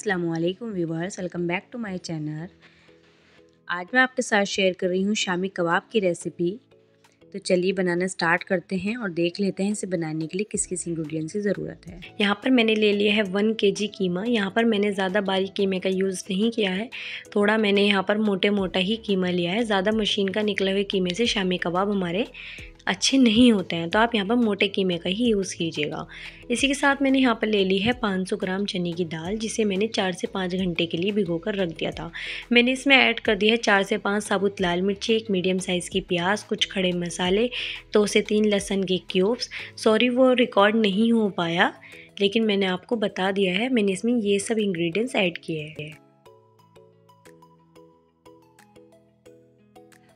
Aslam viewers welcome back to my channel आज मैं आपके साथ शेयर कर रही हूँ शामी कबाब की रेसिपी तो चलिए बनाना स्टार्ट करते हैं और देख लेते हैं इसे बनाने के लिए किस किस इंग्रेडिएंट्स की ज़रूरत है यहाँ पर मैंने ले लिया है वन के जी कीमा यहाँ पर मैंने ज़्यादा बारीक कीमे का यूज़ नहीं किया है थोड़ा मैंने यहाँ पर मोटे मोटा ही कीमा लिया है ज़्यादा मशीन का निकले हुए कीमे से शामी कबाब हमारे अच्छे नहीं होते हैं तो आप यहाँ पर मोटे कीमे का ही यूज़ कीजिएगा इसी के साथ मैंने यहाँ पर ले ली है 500 ग्राम चने की दाल जिसे मैंने चार से पाँच घंटे के लिए भिगो कर रख दिया था मैंने इसमें ऐड कर दिया है चार से पाँच साबुत लाल मिर्ची एक मीडियम साइज़ की प्याज कुछ खड़े मसाले दो से तीन लहसन के क्यूब्स सॉरी वो रिकॉर्ड नहीं हो पाया लेकिन मैंने आपको बता दिया है मैंने इसमें ये सब इंग्रीडियंट्स ऐड किए हैं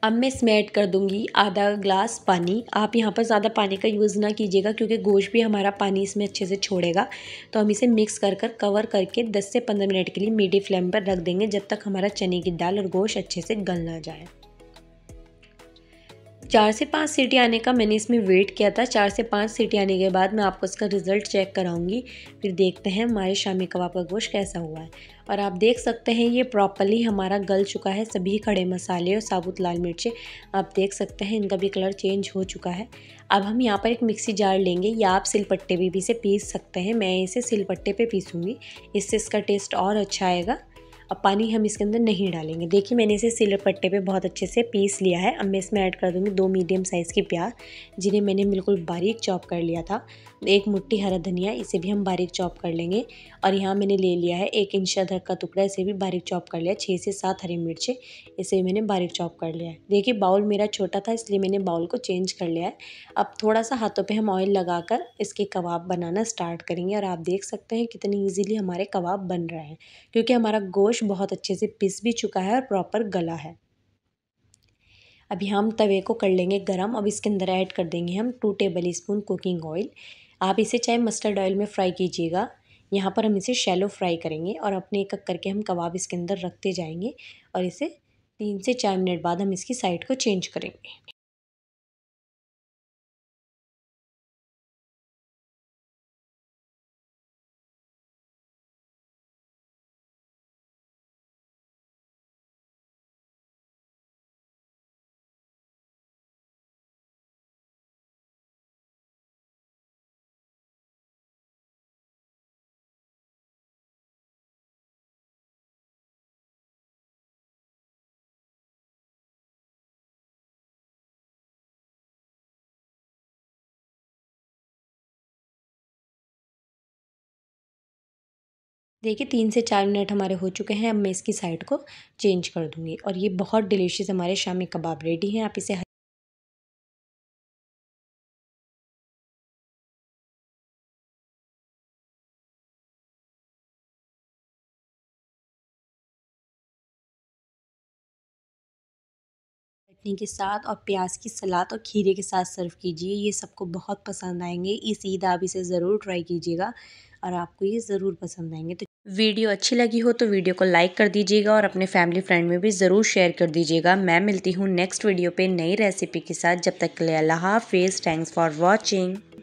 अब मैं इसमें ऐड कर दूँगी आधा ग्लास पानी आप यहाँ पर ज़्यादा पानी का यूज़ ना कीजिएगा क्योंकि गोश्त भी हमारा पानी इसमें अच्छे से छोड़ेगा तो हम इसे मिक्स कर कर कवर करके 10 से 15 मिनट के लिए मीडियम फ्लेम पर रख देंगे जब तक हमारा चने की दाल और गोश्त अच्छे से गल ना जाए चार से पाँच सीटी आने का मैंने इसमें वेट किया था चार से पाँच सीटी आने के बाद मैं आपको इसका रिज़ल्ट चेक कराऊंगी फिर देखते हैं हमारे शामी कबाब का गोश्त कैसा हुआ है और आप देख सकते हैं ये प्रॉपरली हमारा गल चुका है सभी खड़े मसाले और साबुत लाल मिर्चें आप देख सकते हैं इनका भी कलर चेंज हो चुका है अब हम यहाँ पर एक मिक्सी जार लेंगे या आप सिलपट्टे भी भी से पीस सकते हैं मैं इसे सिलपट्टे पे पीसूँगी इससे इसका टेस्ट और अच्छा आएगा अब पानी हम इसके अंदर नहीं डालेंगे देखिए मैंने इसे सिलर पट्टे पे बहुत अच्छे से पीस लिया है अब मैं इसमें ऐड कर दूँगी दो मीडियम साइज़ की प्याज जिन्हें मैंने बिल्कुल बारीक चॉप कर लिया था एक मुट्ठी हरा धनिया इसे भी हम बारीक चॉप कर लेंगे और यहाँ मैंने ले लिया है एक इंच अदरक का टुकड़ा इसे भी बारीक चॉप कर लिया छः से सात हरी मिर्चें इसे मैंने बारीक चॉप कर लिया है देखिए बाउल मेरा छोटा था इसलिए मैंने बाउल को चेंज कर लिया है अब थोड़ा सा हाथों पर हम ऑयल लगा इसके कबाब बनाना स्टार्ट करेंगे और आप देख सकते हैं कितनी ईजिली हमारे कबाब बन रहे हैं क्योंकि हमारा गोश्त बहुत अच्छे से पिस भी चुका है और प्रॉपर गला है अभी हम तवे को कर लेंगे गरम अब इसके अंदर ऐड कर देंगे हम two tablespoon cooking oil आप इसे चाहे मस्टर्ड ऑयल में फ्राई कीजिएगा यहाँ पर हम इसे शैलो फ्राई करेंगे और अपने एक एक करके हम कबाब इसके अंदर रखते जाएंगे और इसे तीन से चार मिनट बाद हम इसकी साइड को चेंज करेंगे देखिए तीन से चार मिनट हमारे हो चुके हैं अब मैं इसकी साइड को चेंज कर दूंगी और ये बहुत डिलीशियस हमारे शामी कबाब रेडी हैं आप इसे चटनी के साथ और प्याज की सलाद और खीरे के साथ सर्व कीजिए ये सबको बहुत पसंद आएंगे इस ईद आप इसे ज़रूर ट्राई कीजिएगा और आपको ये ज़रूर पसंद आएंगे तो वीडियो अच्छी लगी हो तो वीडियो को लाइक कर दीजिएगा और अपने फैमिली फ्रेंड में भी ज़रूर शेयर कर दीजिएगा मैं मिलती हूँ नेक्स्ट वीडियो पे नई रेसिपी के साथ जब तक के लिए अल्लाह हाफिज़ थैंक्स फॉर वॉचिंग